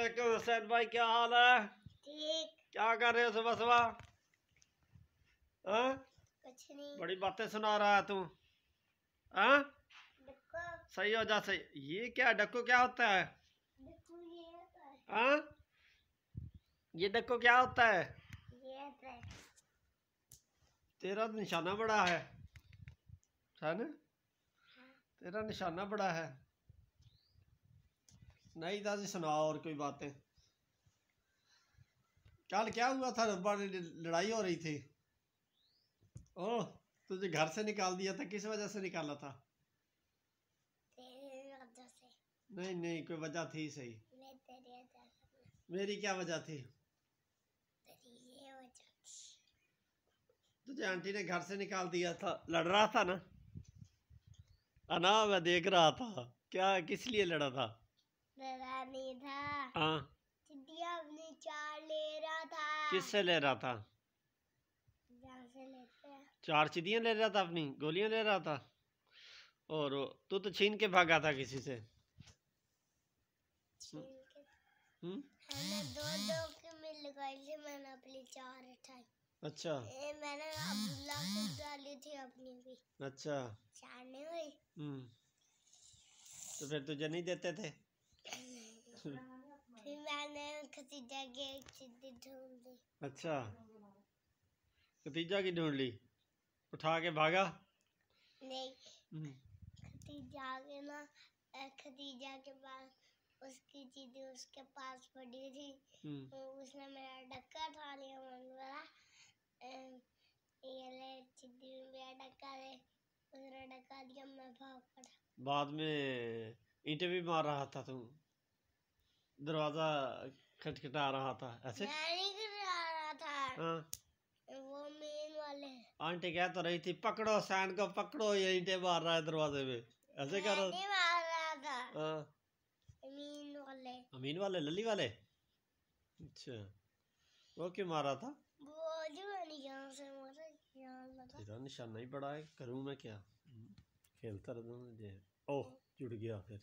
हुसैन भाई क्या हाल है ठीक क्या कर रहे हो सुबह सुबह कुछ नहीं बड़ी बातें सुना रहा है तू सही हो जा सही ये क्या डक्को क्या होता है ये डक्को क्या होता है तेरा निशाना बड़ा है है ना हाँ। तेरा निशाना बड़ा है नहीं दादी तो सुनाओ और कोई बातें कल क्या हुआ था रब्बा ने लड़ाई हो रही थी ओ तुझे घर से निकाल दिया था किस वजह से निकाला था से। नहीं नहीं कोई वजह थी सही मेरी क्या वजह थी तुझे आंटी ने घर से निकाल दिया था लड़ रहा था ना अना मैं देख रहा था क्या किस लिए लड़ा था नहीं था हाँ चिड़िया चार ले रहा था किससे ले रहा था चार चिड़िया ले रहा था अपनी गोलियां ले रहा था और तू तो छीन के भागा था किसी से हम्म? दो दो मिल मैंने अपनी चार उठाई अच्छा ए, मैंने अब्दुल्ला को डाली थी अपनी भी अच्छा चार हम्म। तो फिर तुझे नहीं देते थे अच्छा खतीजा की ढूंढ ली उठा के भागा नहीं खतीजा के पास उसकी चीजें उसके पास पड़ी थी उसने मेरा डक्का उठा लिया मन वाला ये ले चिद्दी मेरा डक्का ले उसने डक्का दिया मैं भाग पड़ा बाद में इंटरव्यू मार रहा था तू दरवाजा खटखटा रहा था ऐसे हाँ। आंटी कह तो रही थी पकड़ो सैंड को पकड़ो ये ईंटे मार रहा है दरवाजे में ऐसे कर रहा अमीन हाँ। वाले अमीन हाँ, वाले लली वाले अच्छा वो क्यों मारा था तेरा निशान नहीं पड़ा है करूँ मैं क्या खेलता रहता हूँ ओह जुड़ गया फिर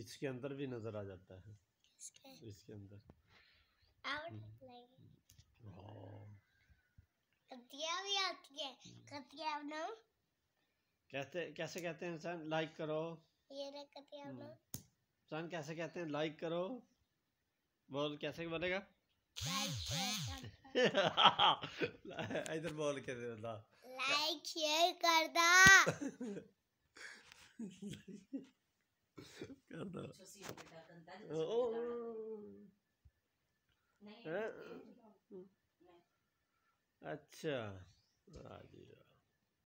इसके अंदर भी नज़र आ जाता है इसके अंदर कतिया भी आती है कतिया बनाओ कहते कैसे कहते हैं इंसान लाइक करो ये कतिया बनाओ इंसान कैसे कहते हैं लाइक करो बोल कैसे बोलेगा इधर बोल के लाइक शेयर कर दा Mucho sirve cantar. नहीं अच्छा राजी